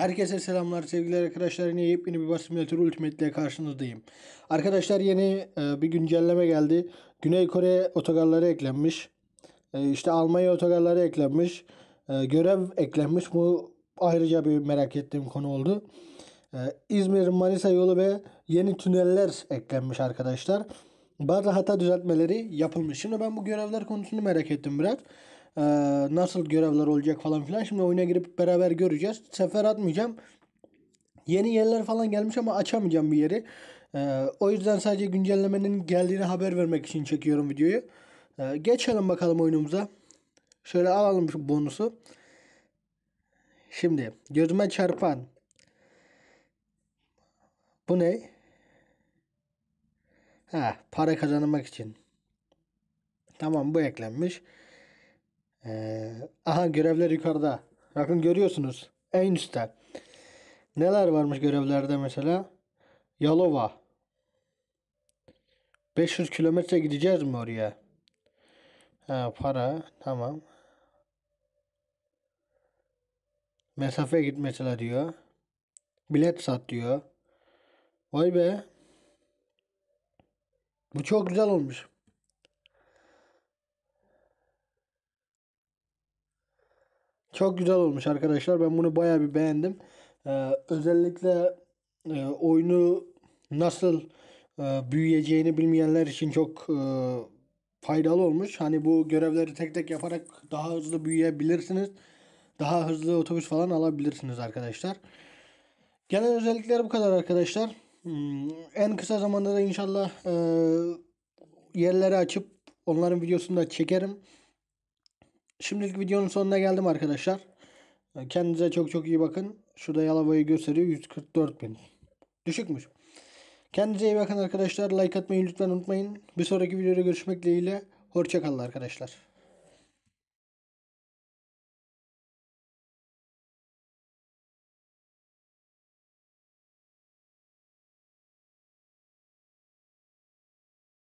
Herkese selamlar sevgili arkadaşlar. Yine yepyeni bir Bus Simulator Ultimate ile karşınızdayım. Arkadaşlar yeni e, bir güncelleme geldi. Güney Kore otogarları eklenmiş. E, işte Almanya otogarları eklenmiş. E, görev eklenmiş. Bu ayrıca bir merak ettiğim konu oldu. E, İzmir Manisa yolu ve yeni tüneller eklenmiş arkadaşlar. Bazı hata düzeltmeleri yapılmış. Şimdi ben bu görevler konusunu merak ettim biraz e, nasıl görevler olacak falan filan. Şimdi oyuna girip beraber göreceğiz. Sefer atmayacağım. Yeni yerler falan gelmiş ama açamayacağım bir yeri. E, o yüzden sadece güncellemenin geldiğini haber vermek için çekiyorum videoyu. E, geçelim bakalım oyunumuza. Şöyle alalım şu bonusu. Şimdi gözüme çarpan. Bu ne? Ha, para kazanmak için. Tamam bu eklenmiş. Ee, aha görevler yukarıda. Bakın görüyorsunuz. En üstte. Neler varmış görevlerde mesela? Yalova. 500 kilometre gideceğiz mi oraya? Ha, para. Tamam. Mesafe git mesela diyor. Bilet sat diyor. Vay be. Bu çok güzel olmuş. Çok güzel olmuş arkadaşlar. Ben bunu baya bir beğendim. Ee, özellikle e, oyunu nasıl e, büyüyeceğini bilmeyenler için çok e, faydalı olmuş. Hani bu görevleri tek tek yaparak daha hızlı büyüyebilirsiniz. Daha hızlı otobüs falan alabilirsiniz arkadaşlar. Genel özellikler bu kadar arkadaşlar. Hmm, en kısa zamanda da inşallah e, yerleri açıp onların videosunu da çekerim. Şimdilik videonun sonuna geldim arkadaşlar. Ee, kendinize çok çok iyi bakın. Şurada Yalova'yı gösteriyor. 144 bin. Düşükmüş. Kendinize iyi bakın arkadaşlar. Like atmayı lütfen unutmayın. Bir sonraki videoda görüşmek dileğiyle. Hoşçakalın arkadaşlar.